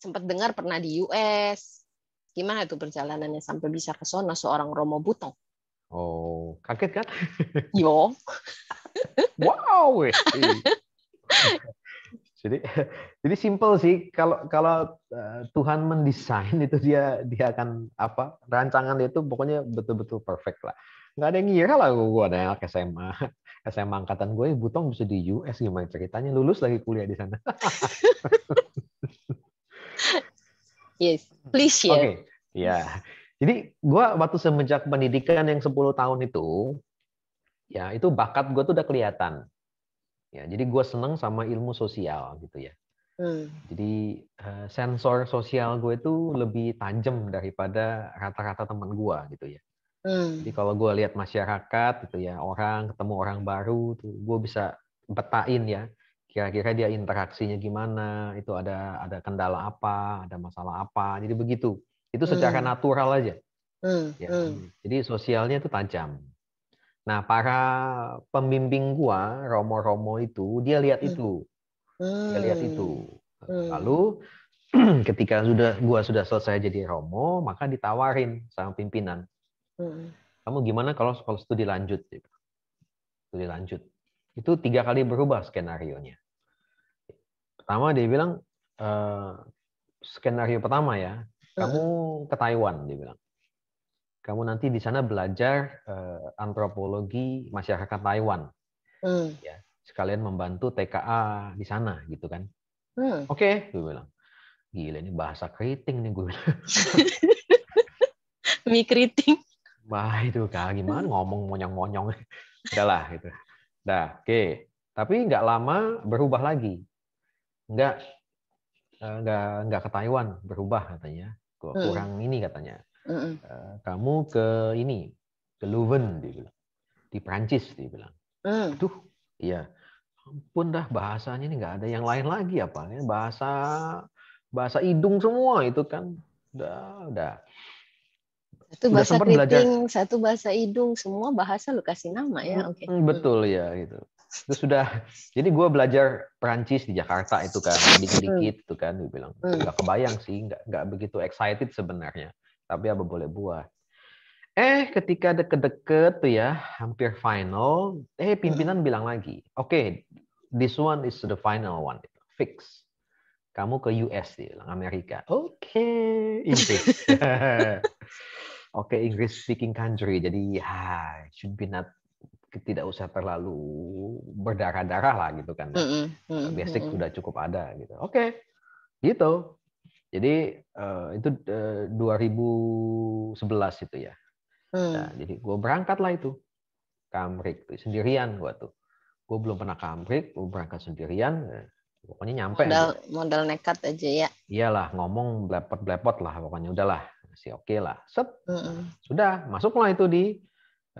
sempat dengar pernah di US. Gimana tuh perjalanannya sampai bisa ke sana seorang Romo Butong Oh, kaget kan? Yo. wow. jadi jadi simple sih kalau kalau eh, Tuhan mendesain itu dia dia akan apa rancangan itu pokoknya betul-betul perfect lah nggak ada yang ngira lah gue ada anak SMA SMA angkatan gue eh, butong bisa di US gimana ceritanya lulus lagi kuliah di sana yes, please ya. Oke, okay. ya. Jadi gue waktu semenjak pendidikan yang 10 tahun itu, ya itu bakat gue tuh udah kelihatan. Ya, jadi gue seneng sama ilmu sosial gitu ya. Hmm. Jadi eh, sensor sosial gue itu lebih tajam daripada rata-rata teman gue gitu ya. Hmm. Jadi kalau gue lihat masyarakat gitu ya orang ketemu orang baru tuh gue bisa betain ya kira-kira dia interaksinya gimana, itu ada ada kendala apa, ada masalah apa, jadi begitu. Itu hmm. secara hmm. natural aja. Hmm. Ya. Hmm. Jadi sosialnya itu tajam. Nah para pembimbing gua, romo-romo itu dia lihat hmm. itu, hmm. dia lihat itu. Hmm. Lalu ketika sudah gua sudah selesai jadi romo, maka ditawarin sama pimpinan, hmm. kamu gimana kalau kalau studi lanjut? Studi lanjut itu tiga kali berubah skenario nya. Pertama dia bilang uh, skenario pertama ya, kamu ke Taiwan dia bilang. Kamu nanti di sana belajar uh, antropologi masyarakat Taiwan. Hmm. Ya, sekalian membantu TKA di sana gitu kan. Hmm. Oke, okay, gue bilang. Gila ini bahasa keriting nih gue bilang. keriting. Wah itu kak gimana ngomong monyong-monyong. Udah lah gitu. Nah, oke. Okay. Tapi nggak lama berubah lagi enggak enggak eh, enggak ke Taiwan berubah katanya hmm. kurang hmm. ini katanya hmm. Eh, kamu ke ini ke Leuven dia di Prancis dia bilang tuh hmm. iya ampun dah bahasanya ini nggak ada yang lain lagi apa ini bahasa bahasa hidung semua itu kan udah udah satu bahasa keriting, satu bahasa hidung, semua bahasa lu kasih nama ya. Hmm, oke. Okay. Betul ya gitu terus sudah jadi gue belajar Perancis di Jakarta itu kan dikit-dikit itu hmm. kan gue bilang nggak hmm. kebayang sih nggak nggak begitu excited sebenarnya tapi apa boleh buat eh ketika deket-deket tuh ya hampir final eh pimpinan hmm. bilang lagi oke okay, this one is the final one fix kamu ke US sih bilang Amerika oke okay, Inggris oke okay, English speaking country jadi ya should be not tidak usah terlalu berdarah-darah lah gitu kan. Mm -mm. Basic sudah -mm. cukup ada gitu. Oke. Okay. Gitu. Jadi uh, itu uh, eh, 2011 itu ya. Mm. Nah, jadi gue berangkat lah itu. Kamrik sendirian gue tuh. Gue belum pernah kamrik, gue berangkat sendirian. Nah, pokoknya nyampe. Modal, gitu. modal nekat aja ya. Iyalah, ngomong blepot-blepot lah pokoknya udahlah. Masih oke okay lah. Set. Mm -mm. Sudah, masuklah itu di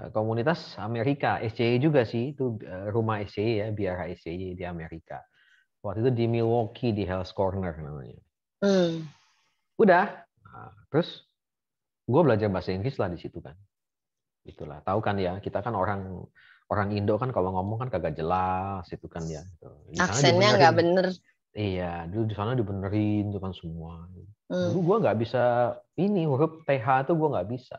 Eh, komunitas Amerika SCI juga sih itu eh, rumah SCI ya biara SCI di Amerika waktu itu di Milwaukee di Hell's Corner namanya hmm. udah nah, terus gue belajar bahasa Inggris lah di situ kan itulah tahu kan ya kita kan orang orang Indo kan kalau ngomong kan kagak jelas itu kan ya gitu. aksennya nggak bener iya dulu di sana dibenerin itu kan semua hmm. dulu gue nggak bisa ini huruf TH tuh gue nggak bisa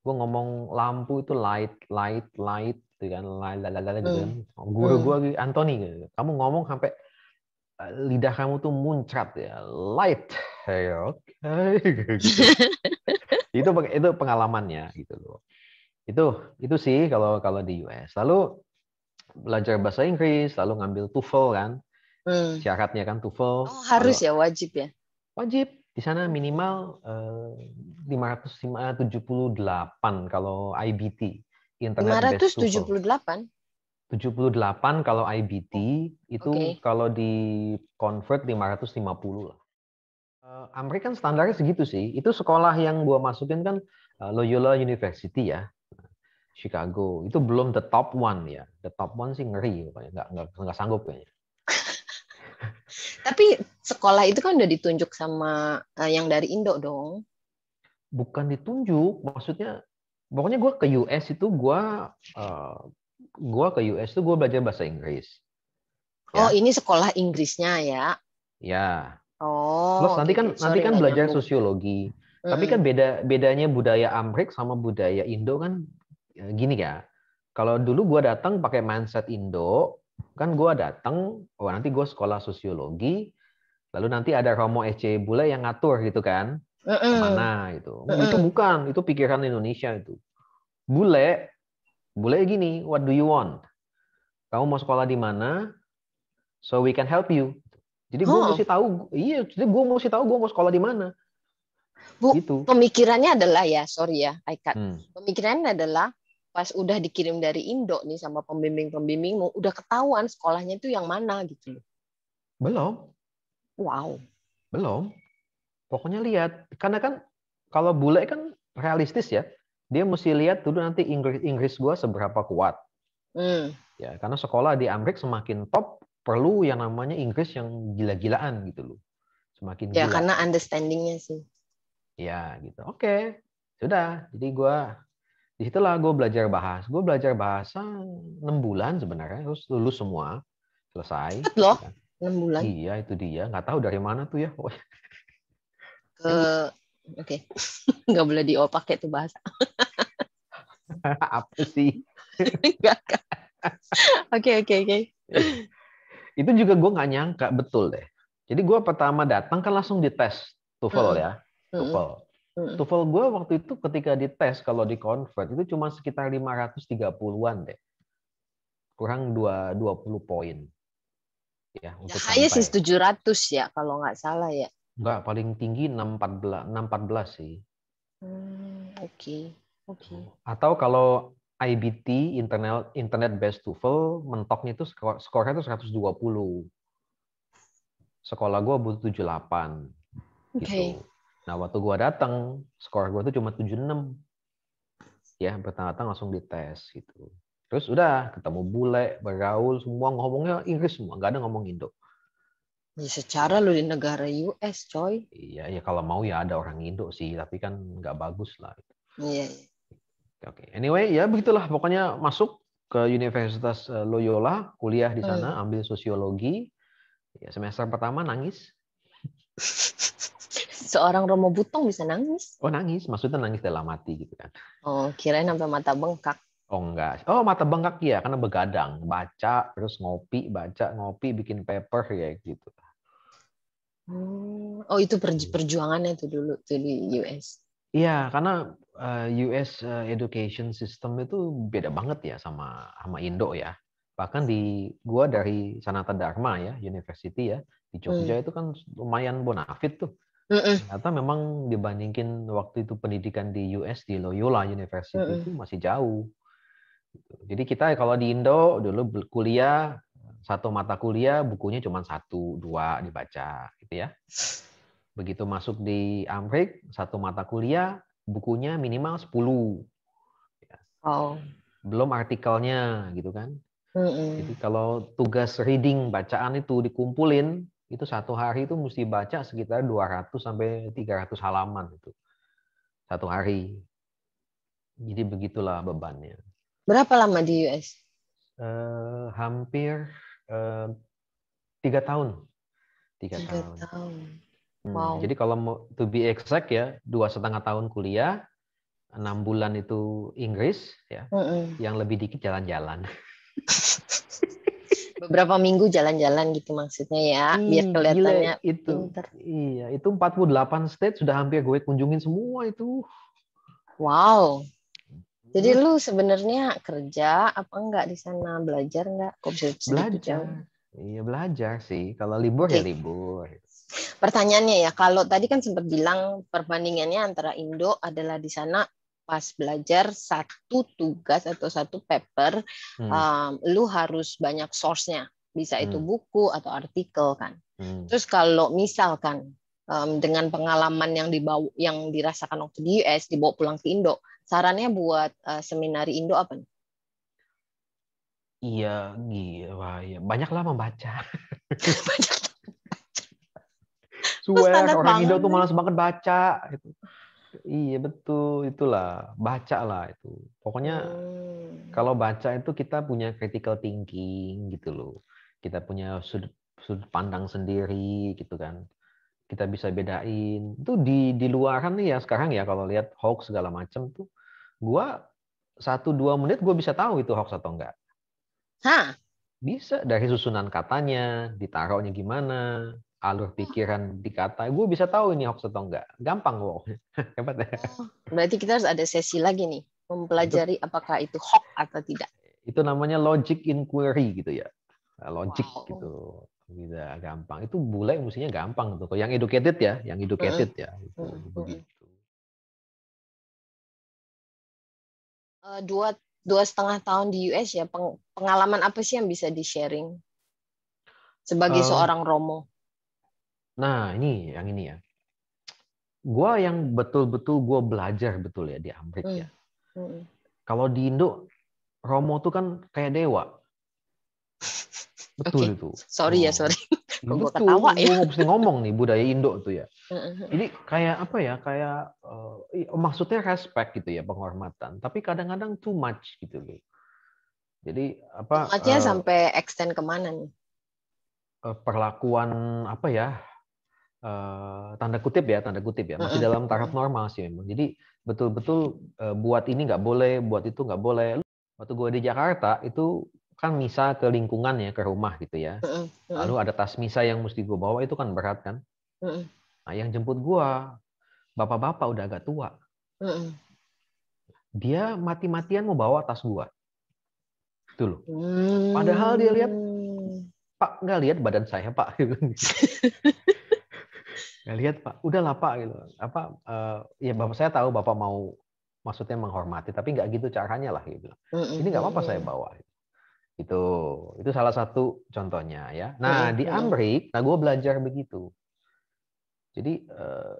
gue ngomong lampu itu light light light gitu kan light light light gitu hmm. kan guru hmm. gue Anthony gitu. kamu ngomong sampai eh, lidah kamu tuh muncrat ya light hey, oke okay. Gitu. itu itu pengalamannya gitu loh itu itu sih kalau kalau di US lalu belajar bahasa Inggris lalu ngambil TOEFL kan hmm. syaratnya kan TOEFL oh, harus lalu, ya wajib ya wajib di sana minimal 578 eh, eh, kalau IBT internet 578 78 kalau IBT oh, itu okay. kalau di convert 550 lah. Eh, Amerika kan standarnya segitu sih. Itu sekolah yang gua masukin kan Loyola University ya. Chicago itu belum the top one ya. The top one sih ngeri nggak nggak nggak sanggup kayaknya. Tapi sekolah itu kan udah ditunjuk sama eh, yang dari Indo dong. Bukan ditunjuk, maksudnya pokoknya gue ke US itu gue uh, gue ke US itu gue belajar bahasa Inggris. Ya. Oh ini sekolah Inggrisnya ya? Ya. Oh. Plus nanti kan Sorry, nanti kan belajar nyambung. sosiologi. Mm-hmm. Tapi kan beda bedanya budaya Amrik sama budaya Indo kan eh, gini ya. Kalau dulu gue datang pakai mindset Indo, Kan gue datang, oh nanti gue sekolah sosiologi, lalu nanti ada Romo SC Bule yang ngatur gitu kan. Uh -uh. Mana gitu. uh -uh. Itu bukan, itu pikiran Indonesia itu. Bule, Bule gini, what do you want? Kamu mau sekolah di mana? So we can help you. Jadi gue oh. mesti tahu, iya. Jadi gue mesti tahu gue mau sekolah di mana. Bu, gitu. pemikirannya adalah ya, sorry ya, I Hmm. Pemikirannya adalah pas udah dikirim dari Indo nih sama pembimbing-pembimbingmu, udah ketahuan sekolahnya itu yang mana gitu loh? Belum. Wow. Belum. Pokoknya lihat, karena kan kalau bule kan realistis ya, dia mesti lihat dulu nanti Inggris Inggris gua seberapa kuat. Hmm. Ya, karena sekolah di Amerika semakin top perlu yang namanya Inggris yang gila-gilaan gitu loh. Semakin Ya, gila. karena understandingnya sih. Ya, gitu. Oke. Okay. Sudah. Jadi gua disitulah gue belajar bahasa. gue belajar bahasa enam bulan sebenarnya terus lulus semua selesai Cepet loh gitu kan. enam bulan iya itu dia nggak tahu dari mana tuh ya ke oke okay. nggak boleh diopak ya tuh bahasa apa sih oke oke oke itu juga gue nggak nyangka betul deh jadi gue pertama datang kan langsung dites TOEFL hmm. ya hmm. TOEFL hmm. Hmm. TOEFL gue waktu itu ketika dites kalau di convert itu cuma sekitar 530-an deh. Kurang 2, 20 poin. Ya, untuk ya, sih 700 ya kalau nggak salah ya. Enggak, paling tinggi 614, 614 sih. Hmm, Oke. Okay. Oke. Okay. Atau kalau IBT internal internet based TOEFL mentoknya itu skor, skornya itu 120. Sekolah gua butuh 78. Oke. Okay. Gitu. Nah, waktu gua datang, skor gua tuh cuma 76. Ya, pertama tahun langsung dites gitu. Terus udah ketemu bule, bergaul, semua ngomongnya Inggris semua, nggak ada ngomong Indo. Ya secara lu di negara US, coy. Iya, ya kalau mau ya ada orang Indo sih, tapi kan nggak bagus lah. Iya. Oke, okay. anyway ya begitulah. Pokoknya masuk ke Universitas eh, Loyola, kuliah di oh, sana, iya. ambil sosiologi. Ya, semester pertama nangis. Seorang Romo Butong bisa nangis. Oh nangis, maksudnya nangis dalam hati gitu kan. Oh kirain sampai mata bengkak. Oh enggak. Oh mata bengkak ya karena begadang. Baca terus ngopi, baca ngopi bikin paper ya gitu. Hmm. Oh itu iya. perjuangannya itu dulu tuh di US. Iya karena eh, US eh, education system itu beda banget ya sama sama Indo ya. Bahkan di gua dari Sanata Dharma ya, university ya, di Jogja hmm. itu kan lumayan bonafit tuh. Ternyata memang dibandingkan waktu itu pendidikan di US di Loyola University itu masih jauh. Jadi kita kalau di Indo dulu kuliah satu mata kuliah bukunya cuma satu dua dibaca gitu ya. Begitu masuk di Amrik satu mata kuliah bukunya minimal 10. Oh. Ya. Belum artikelnya gitu kan. Mm-mm. Jadi kalau tugas reading bacaan itu dikumpulin itu satu hari itu mesti baca sekitar 200 sampai 300 halaman itu satu hari. Jadi begitulah bebannya. Berapa lama di US? Uh, eh, hampir uh, tiga tahun. Tiga, tiga tahun. tahun. Hmm, wow. Jadi kalau mau to be exact ya dua setengah tahun kuliah, enam bulan itu Inggris ya, mm -mm. yang lebih dikit jalan-jalan. beberapa minggu jalan-jalan gitu maksudnya ya hmm, biar kelihatannya gila, itu pinter. iya itu 48 state sudah hampir gue kunjungin semua itu wow jadi hmm. lu sebenarnya kerja apa enggak di sana belajar enggak kok bisa gitu belajar iya belajar sih kalau libur okay. ya libur pertanyaannya ya kalau tadi kan sempat bilang perbandingannya antara Indo adalah di sana pas belajar satu tugas atau satu paper, hmm. um, lu harus banyak source-nya. Bisa hmm. itu buku atau artikel kan. Hmm. Terus kalau misalkan um, dengan pengalaman yang dibawa yang dirasakan waktu di US dibawa pulang ke Indo, sarannya buat uh, seminari Indo apa nih? Iya, gila, wah, ya. banyaklah membaca. Banyak. Suwer, orang banget. Indo tuh malas banget baca. Gitu. Iya betul, itulah baca lah itu. Pokoknya hmm. kalau baca itu kita punya critical thinking gitu loh. Kita punya sudut sudut pandang sendiri gitu kan. Kita bisa bedain. Itu di di kan nih ya sekarang ya kalau lihat hoax segala macam tuh, gua satu dua menit gue bisa tahu itu hoax atau enggak. Hah? Bisa dari susunan katanya, ditaruhnya gimana, alur oh. pikiran dikata gue bisa tahu ini hoax atau enggak gampang wow hebat ya oh, berarti kita harus ada sesi lagi nih mempelajari itu, apakah itu hoax atau tidak itu namanya logic inquiry gitu ya logic wow. gitu tidak gampang itu bule mestinya gampang tuh yang educated ya yang educated ya gitu, begitu eh, dua dua setengah tahun di US ya pengalaman apa sih yang bisa di sharing sebagai eh. seorang Romo Nah, ini yang ini ya. Gua yang betul-betul gue belajar betul ya di Amrik hmm. ya. Mm. Kalau di Indo Romo tuh kan kayak dewa. Betul okay. itu. Sorry ya, oh. ya, sorry. Nah, gue ketawa ya. ya. Gue mesti ngomong nih budaya Indo tuh ya. Jadi hmm, hmm. kayak apa ya? Kayak uh, maksudnya respect gitu ya, penghormatan. Tapi kadang-kadang too much gitu loh. Jadi apa? Too uh, sampai extend kemana nih? Eh, perlakuan apa ya Eh, tanda kutip ya, tanda kutip ya, masih dalam taraf normal sih memang. Jadi betul-betul eh, buat ini nggak boleh, buat itu nggak boleh. Waktu gue di Jakarta itu kan misa ke lingkungan ya, ke rumah gitu ya. Lalu ada tas misa yang mesti gue bawa itu kan berat kan. Nah yang jemput gue, bapak-bapak udah agak tua. Dia mati-matian mau bawa tas gue. Itu loh. Hmm. Padahal dia lihat, Pak nggak lihat badan saya Pak. nggak lihat pak udahlah pak gitu apa uh, ya bapak saya tahu bapak mau maksudnya menghormati tapi nggak gitu caranya lah gitu ini nggak apa-apa saya bawa gitu. itu itu salah satu contohnya ya nah di Amrik nah gue belajar begitu jadi uh,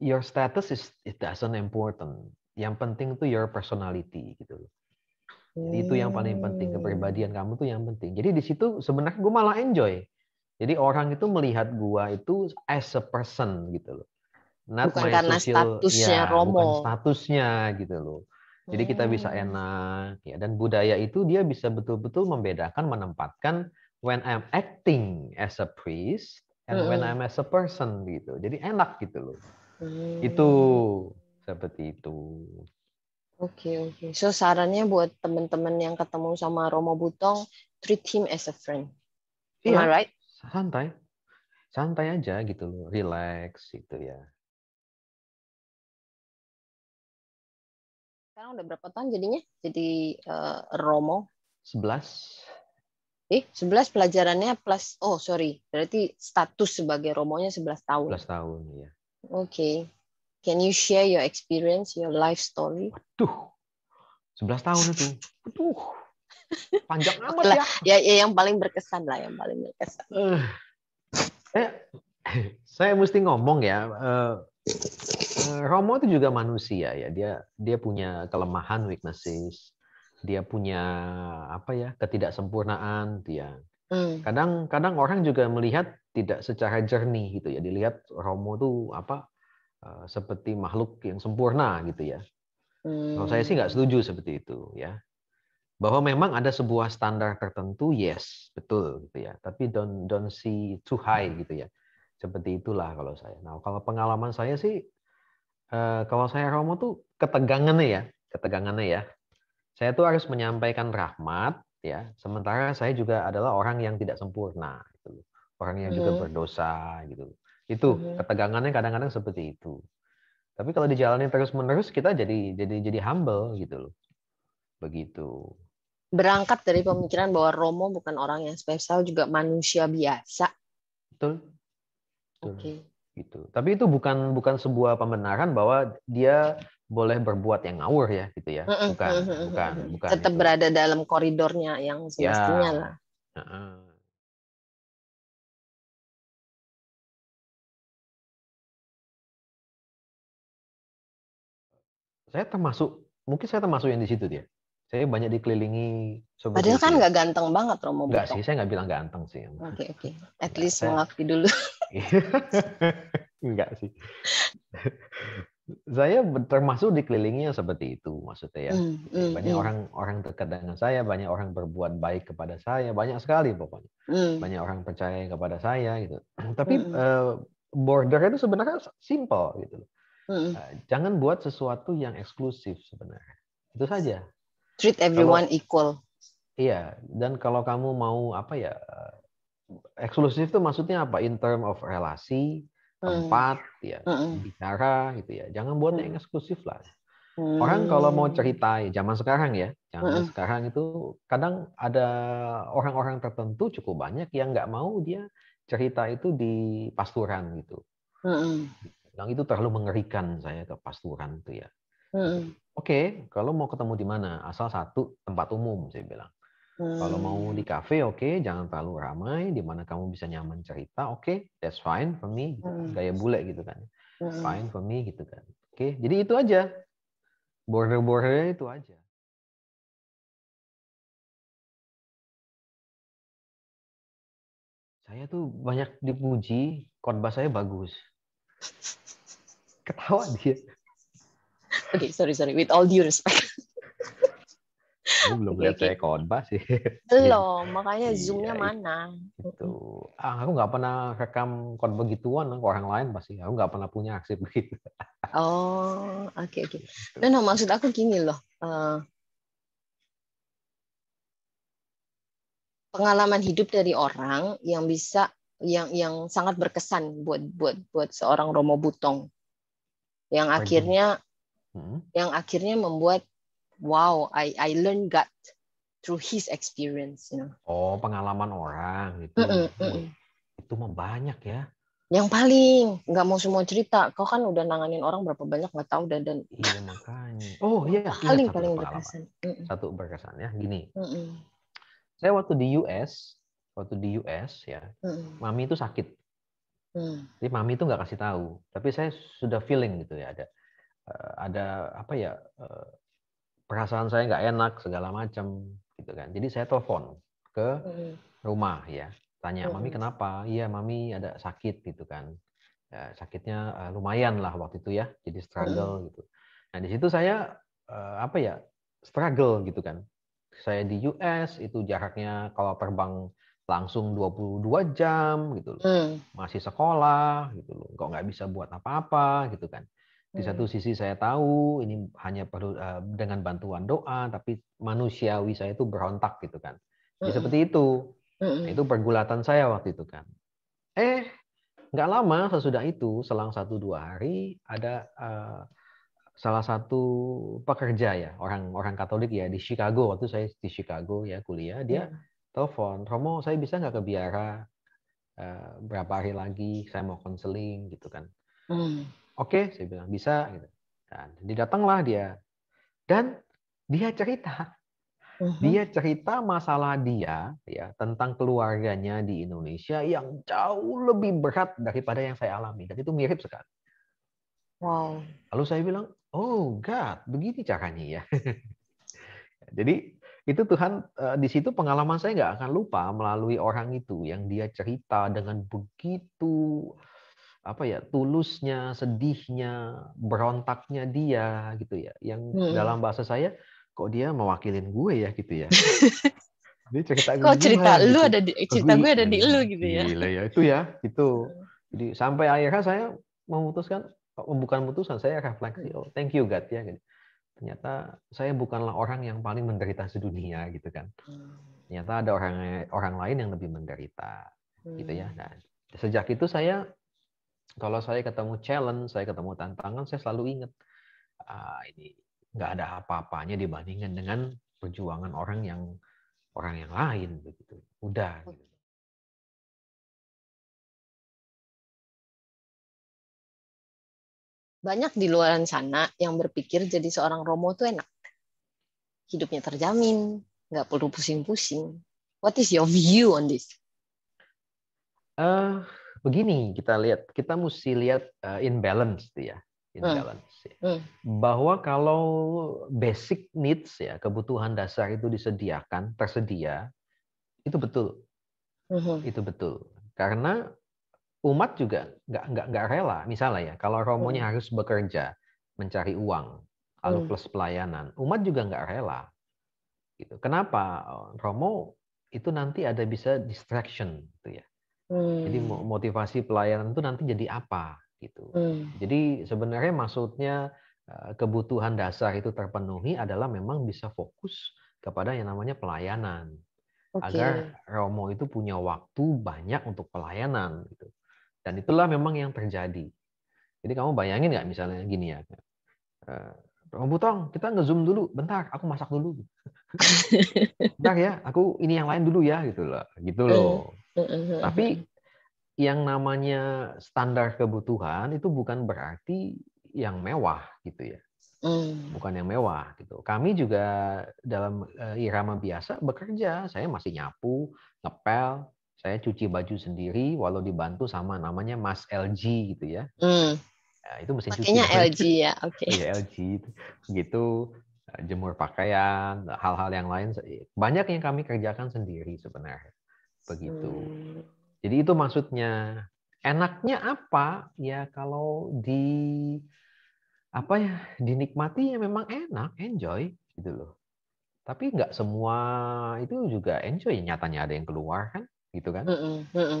your status is it doesn't important yang penting itu your personality gitu loh jadi itu yang paling penting hmm. kepribadian kamu tuh yang penting. Jadi di situ sebenarnya gue malah enjoy jadi orang itu melihat gua itu as a person gitu loh. Not bukan karena social, statusnya ya, Romo. Bukan statusnya gitu loh. Jadi kita bisa hmm. enak ya dan budaya itu dia bisa betul-betul membedakan menempatkan when I'm acting as a priest and mm when hmm. I'm as a person gitu. Jadi enak gitu loh. Mm. Itu seperti itu. Oke okay, oke. Okay. So sarannya buat teman-teman yang ketemu sama Romo Butong, treat him as a friend. Am I iya. right? santai santai aja gitu loh relax gitu ya sekarang udah berapa tahun jadinya jadi uh, romo Sebelas. eh sebelas pelajarannya plus oh sorry berarti status sebagai romonya sebelas tahun Sebelas tahun ya oke okay. can you share your experience your life story Tuh, sebelas tahun itu Tuh. Panjang amat lah, ya. ya. ya. yang paling berkesan lah, yang paling berkesan. Uh, eh, saya, eh, saya mesti ngomong ya. Uh, Romo itu juga manusia ya. Dia dia punya kelemahan, weaknesses. Dia punya apa ya ketidaksempurnaan dia. Hmm. Kadang kadang orang juga melihat tidak secara jernih gitu ya. Dilihat Romo itu apa seperti makhluk yang sempurna gitu ya. Hmm. Kalau saya sih hmm. nggak setuju seperti itu ya bahwa memang ada sebuah standar tertentu yes betul gitu ya tapi don't don't see too high gitu ya seperti itulah kalau saya nah kalau pengalaman saya sih eh, kalau saya Romo tuh ketegangannya ya ketegangannya ya saya tuh harus menyampaikan rahmat ya sementara saya juga adalah orang yang tidak sempurna gitu orang yang juga mm-hmm. berdosa gitu itu mm-hmm. ketegangannya kadang-kadang seperti itu tapi kalau dijalani terus menerus kita jadi jadi jadi humble gitu loh begitu berangkat dari pemikiran bahwa Romo bukan orang yang spesial juga manusia biasa. Betul. Oke. Okay. Gitu. Tapi itu bukan bukan sebuah pembenaran bahwa dia boleh berbuat yang ngawur ya gitu ya. Bukan bukan bukan. Tetap gitu. berada dalam koridornya yang ya. semestinya ya. lah. Uh-uh. Saya termasuk mungkin saya termasuk yang di situ dia saya banyak dikelilingi sobat padahal kan nggak ganteng banget Romo nggak sih saya nggak bilang ganteng sih oke okay, oke okay. at least saya... mengakui dulu Enggak sih saya termasuk dikelilingi yang seperti itu maksudnya ya mm, mm, banyak orang hmm. orang orang dekat dengan saya banyak orang berbuat baik kepada saya banyak sekali pokoknya mm. banyak orang percaya kepada saya gitu tapi mm. uh, hmm. eh, border itu sebenarnya simple gitu mm. uh, jangan buat sesuatu yang eksklusif sebenarnya itu saja treat everyone kalau, equal. Iya, dan kalau kamu mau apa ya eh, eksklusif itu maksudnya apa in term of relasi, hmm. tempat, hmm. ya hmm. bicara gitu ya. Jangan buat yang hmm. eksklusif lah. Hmm. Orang kalau mau cerita zaman sekarang ya, zaman hmm. sekarang itu kadang ada orang-orang tertentu cukup banyak yang nggak mau dia cerita itu di pasturan gitu. Hmm. Yang itu terlalu mengerikan saya ke pasturan itu ya. Hmm. Gitu. Oke, okay, kalau mau ketemu di mana? Asal satu tempat umum, saya bilang. Hmm. Kalau mau hmm. di kafe, oke, okay, jangan terlalu ramai, di mana kamu bisa nyaman cerita, oke, okay, that's fine for me, gitu. Kan. hmm. gaya bule gitu kan, hmm. fine for me gitu kan. Oke, okay, jadi itu aja, border border itu aja. Saya tuh banyak dipuji, khotbah saya bagus. Ketawa dia. Oke, okay, sorry sorry. With all due respect. belum okay, lihat okay. saya khotbah sih. Belum, makanya iya, zoomnya iya. mana? Itu. Ah, aku nggak pernah rekam khotbah gituan ke orang lain pasti. Aku nggak pernah punya aksi begitu. oh, oke okay, oke. Okay. Gitu. Dan no, no, maksud aku gini loh. Uh, pengalaman hidup dari orang yang bisa yang yang sangat berkesan buat buat buat seorang Romo Butong yang akhirnya hmm. yang akhirnya membuat wow I I learn God through his experience you know oh pengalaman orang gitu mm -mm, itu mah banyak ya yang paling nggak mau semua cerita kau kan udah nanganin orang berapa banyak nggak tahu dan dan iya makanya oh iya, iya paling satu paling berkesan mm-mm. satu berkesan ya gini Mm-mm. saya waktu di US waktu di US ya Mm-mm. mami itu sakit mm. jadi mami itu nggak kasih tahu tapi saya sudah feeling gitu ya ada Eh, ada apa ya eh, perasaan saya nggak enak segala macam gitu kan. Jadi saya telepon ke rumah ya, tanya mami kenapa? Iya mami ada sakit gitu kan. Ya, sakitnya eh, lumayan lah waktu itu ya, jadi struggle gitu. Nah di situ saya apa ya struggle gitu kan. Saya di US itu jaraknya kalau terbang langsung 22 jam gitu loh. Hmm. Masih sekolah gitu loh. Kok nggak bisa buat apa-apa gitu kan. Di hmm. satu sisi saya tahu ini hanya perlu eh, dengan bantuan doa, tapi manusiawi saya itu berontak gitu kan. Jadi ya hmm. seperti itu. Nah, itu pergulatan saya waktu itu kan. Eh, nggak lama sesudah itu, selang satu dua hari ada uh, salah satu pekerja ya orang orang Katolik ya di Chicago waktu saya di Chicago ya kuliah dia telepon Romo saya bisa nggak ke biara uh, berapa hari lagi saya mau konseling gitu kan. Oke, okay, saya bilang bisa. Gitu. Dan dia datanglah dia dan dia cerita, uh-huh. dia cerita masalah dia ya tentang keluarganya di Indonesia yang jauh lebih berat daripada yang saya alami dan itu mirip sekali. Wow. Lalu saya bilang, oh God, begini caranya ya. Jadi itu Tuhan eh, di situ pengalaman saya nggak akan lupa melalui orang itu yang dia cerita dengan begitu apa ya tulusnya, sedihnya, berontaknya dia gitu ya. Yang hmm. dalam bahasa saya kok dia mewakilin gue ya gitu ya. Dia cerita kok cerita lu gitu. ada di cerita gue, ada di lu gitu ya. Gila ya itu ya itu. Hmm. Jadi sampai akhirnya saya memutuskan bukan putusan saya refleksi oh thank you God ya gitu. Ternyata saya bukanlah orang yang paling menderita sedunia gitu kan. Hmm. Ternyata ada orang orang lain yang lebih menderita gitu ya. Hmm. dan sejak itu saya kalau saya ketemu challenge, saya ketemu tantangan, saya selalu ingat ah, ini nggak ada apa-apanya dibandingkan dengan perjuangan orang yang orang yang lain begitu. Udah. Gitu. Banyak di luar sana yang berpikir jadi seorang Romo itu enak. Hidupnya terjamin, nggak perlu pusing-pusing. What is your view on this? Uh, begini kita lihat kita mesti lihat uh, imbalance ya imbalance hmm. ya. bahwa kalau basic needs ya kebutuhan dasar itu disediakan tersedia itu betul hmm. itu betul karena umat juga nggak nggak nggak rela misalnya ya kalau romonya hmm. harus bekerja mencari uang lalu plus pelayanan umat juga nggak rela gitu kenapa romo itu nanti ada bisa distraction tuh ya Hmm. Jadi motivasi pelayanan itu nanti jadi apa gitu. Hmm. Jadi sebenarnya maksudnya eh, kebutuhan dasar itu terpenuhi adalah memang bisa fokus kepada yang namanya pelayanan. Okay. Agar Romo itu punya waktu banyak untuk pelayanan gitu. Dan itulah memang yang terjadi. Jadi kamu bayangin nggak misalnya gini ya. Eh, Romo Butong, kita nge-zoom dulu, bentar, aku masak dulu. bentar ya, aku ini yang lain dulu ya, gitu loh. Gitu loh. Hmm. Tapi yang namanya standar kebutuhan itu bukan berarti yang mewah gitu ya. Mm. Bukan yang mewah gitu. Kami juga dalam eh, irama biasa bekerja. Saya masih nyapu, ngepel, saya cuci baju sendiri walau dibantu sama namanya Mas LG gitu ya. Mm. ya itu mesin Makanya cuci. LG ya, oke. Okay. Iya LG gitu jemur pakaian, hal-hal yang lain banyak yang kami kerjakan sendiri sebenarnya begitu. Hmm. Jadi itu maksudnya. Enaknya apa? Ya kalau di apa ya dinikmati ya memang enak, enjoy gitu loh. Tapi nggak semua itu juga enjoy. Nyatanya ada yang keluar kan, gitu kan?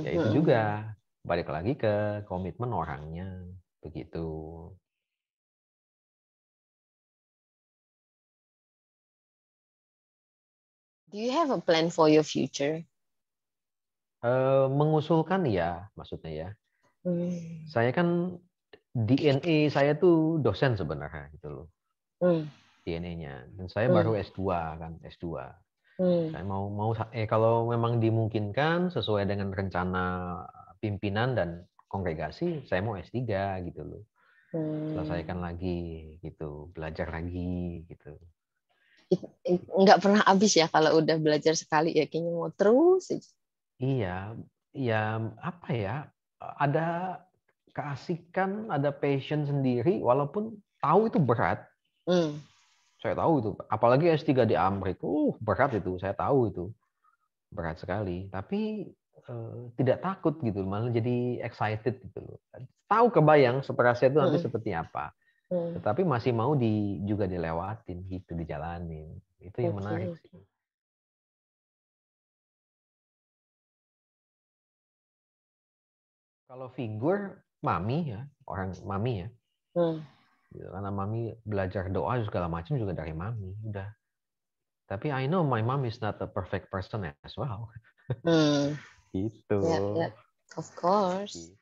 ya itu juga balik lagi ke komitmen orangnya begitu. Do you have a plan for your future? Uh, mengusulkan ya, maksudnya ya. Hmm. Saya kan DNA saya tuh dosen sebenarnya gitu loh. Hmm. DNA-nya. Dan saya hmm. baru S2 kan, S2. Hmm. Saya mau mau eh kalau memang dimungkinkan sesuai dengan rencana pimpinan dan kongregasi, saya mau S3 gitu loh. Hmm. Selesaikan lagi gitu, belajar lagi gitu nggak pernah habis ya kalau udah belajar sekali ya kayaknya mau terus Iya, ya apa ya? Ada keasikan, ada passion sendiri walaupun tahu itu berat. Hmm. Saya tahu itu, apalagi S3 di Amerika Uh, berat itu, saya tahu itu. Berat sekali, tapi eh, tidak takut gitu, malah jadi excited gitu loh. Tahu kebayang seperasnya itu nanti hmm. seperti apa. Hmm. Tetapi masih mau di juga dilewatin gitu, dijalanin. Itu yang okay. menarik sih. kalau figur mami ya orang mami ya hmm. Gitu, karena mami belajar doa segala macam juga dari mami udah tapi I know my mom is not a perfect person as well hmm. gitu yeah, yeah. of course gitu.